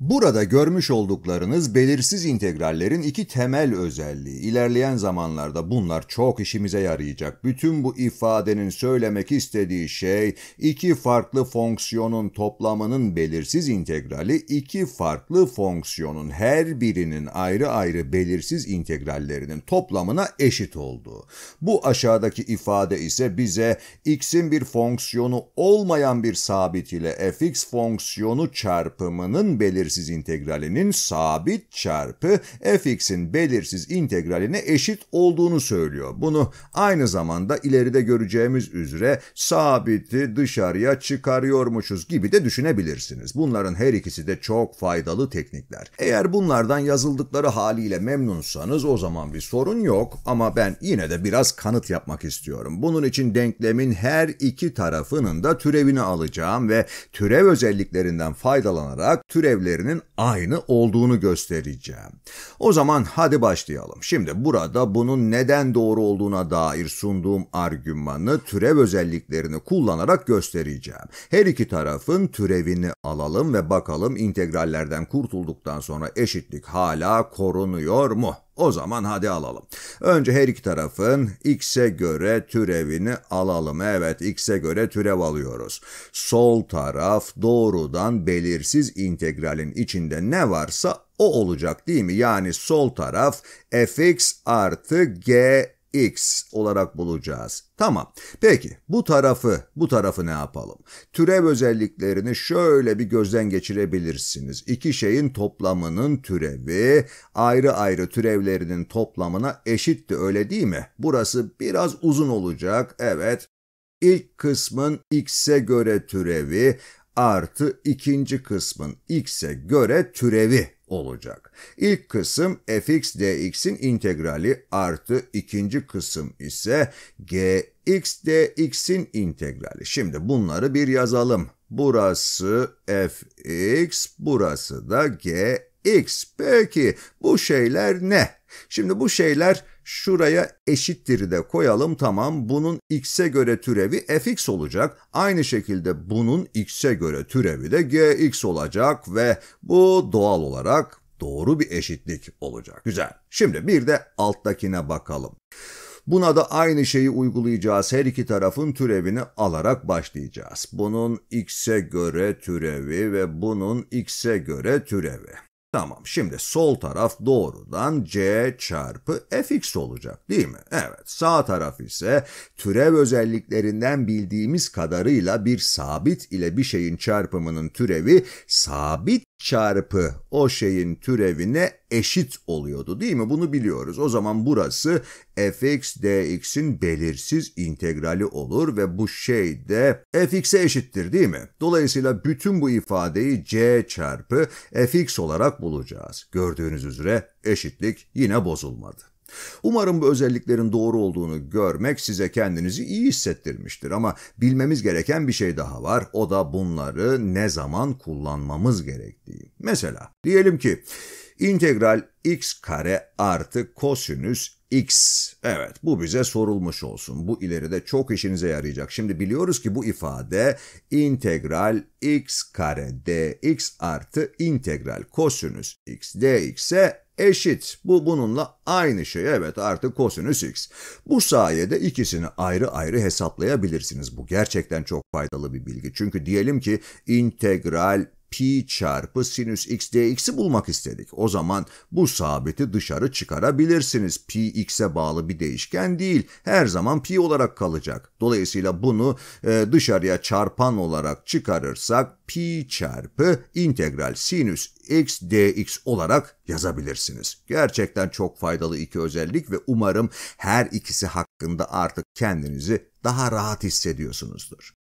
Burada görmüş olduklarınız belirsiz integrallerin iki temel özelliği. İlerleyen zamanlarda bunlar çok işimize yarayacak. Bütün bu ifadenin söylemek istediği şey iki farklı fonksiyonun toplamının belirsiz integrali iki farklı fonksiyonun her birinin ayrı ayrı belirsiz integrallerinin toplamına eşit oldu. Bu aşağıdaki ifade ise bize x'in bir fonksiyonu olmayan bir sabit ile fx fonksiyonu çarpımının belirsiz belirsiz integralinin sabit çarpı fx'in belirsiz integraline eşit olduğunu söylüyor. Bunu aynı zamanda ileride göreceğimiz üzere sabiti dışarıya çıkarıyormuşuz gibi de düşünebilirsiniz. Bunların her ikisi de çok faydalı teknikler. Eğer bunlardan yazıldıkları haliyle memnunsanız o zaman bir sorun yok ama ben yine de biraz kanıt yapmak istiyorum. Bunun için denklemin her iki tarafının da türevini alacağım ve türev özelliklerinden faydalanarak türevleri değerlerinin aynı olduğunu göstereceğim. O zaman hadi başlayalım. Şimdi burada bunun neden doğru olduğuna dair sunduğum argümanı türev özelliklerini kullanarak göstereceğim. Her iki tarafın türevini alalım ve bakalım integrallerden kurtulduktan sonra eşitlik hala korunuyor mu? O zaman hadi alalım. Önce her iki tarafın x'e göre türevini alalım. Evet x'e göre türev alıyoruz. Sol taraf doğrudan belirsiz integralin içinde ne varsa o olacak değil mi? Yani sol taraf fx artı g x olarak bulacağız. Tamam. Peki bu tarafı, bu tarafı ne yapalım? Türev özelliklerini şöyle bir gözden geçirebilirsiniz. İki şeyin toplamının türevi ayrı ayrı türevlerinin toplamına eşitti öyle değil mi? Burası biraz uzun olacak. Evet. İlk kısmın x'e göre türevi artı ikinci kısmın x'e göre türevi olacak. İlk kısım fx dx'in integrali artı ikinci kısım ise gx dx'in integrali. Şimdi bunları bir yazalım. Burası fx, burası da gx x. Peki bu şeyler ne? Şimdi bu şeyler şuraya eşittir de koyalım tamam bunun x'e göre türevi fx olacak. Aynı şekilde bunun x'e göre türevi de gx olacak ve bu doğal olarak doğru bir eşitlik olacak. Güzel. Şimdi bir de alttakine bakalım. Buna da aynı şeyi uygulayacağız. Her iki tarafın türevini alarak başlayacağız. Bunun x'e göre türevi ve bunun x'e göre türevi. Tamam şimdi sol taraf doğrudan c çarpı fx olacak değil mi? Evet sağ taraf ise türev özelliklerinden bildiğimiz kadarıyla bir sabit ile bir şeyin çarpımının türevi sabit çarpı o şeyin türevine eşit oluyordu değil mi? Bunu biliyoruz. O zaman burası fx dx'in belirsiz integrali olur ve bu şey de fx'e eşittir değil mi? Dolayısıyla bütün bu ifadeyi c çarpı fx olarak bulacağız. Gördüğünüz üzere eşitlik yine bozulmadı. Umarım bu özelliklerin doğru olduğunu görmek size kendinizi iyi hissettirmiştir ama bilmemiz gereken bir şey daha var. O da bunları ne zaman kullanmamız gerektiği. Mesela diyelim ki integral x kare artı kosinüs x. Evet bu bize sorulmuş olsun. Bu ileride çok işinize yarayacak. Şimdi biliyoruz ki bu ifade integral x kare dx artı integral kosinüs x dx'e eşit. Bu bununla aynı şey. Evet artı kosinüs x. Bu sayede ikisini ayrı ayrı hesaplayabilirsiniz. Bu gerçekten çok faydalı bir bilgi. Çünkü diyelim ki integral pi çarpı sinüs x dx'i bulmak istedik. O zaman bu sabiti dışarı çıkarabilirsiniz. Pi x'e bağlı bir değişken değil. Her zaman pi olarak kalacak. Dolayısıyla bunu e, dışarıya çarpan olarak çıkarırsak pi çarpı integral sinüs x dx olarak yazabilirsiniz. Gerçekten çok faydalı iki özellik ve umarım her ikisi hakkında artık kendinizi daha rahat hissediyorsunuzdur.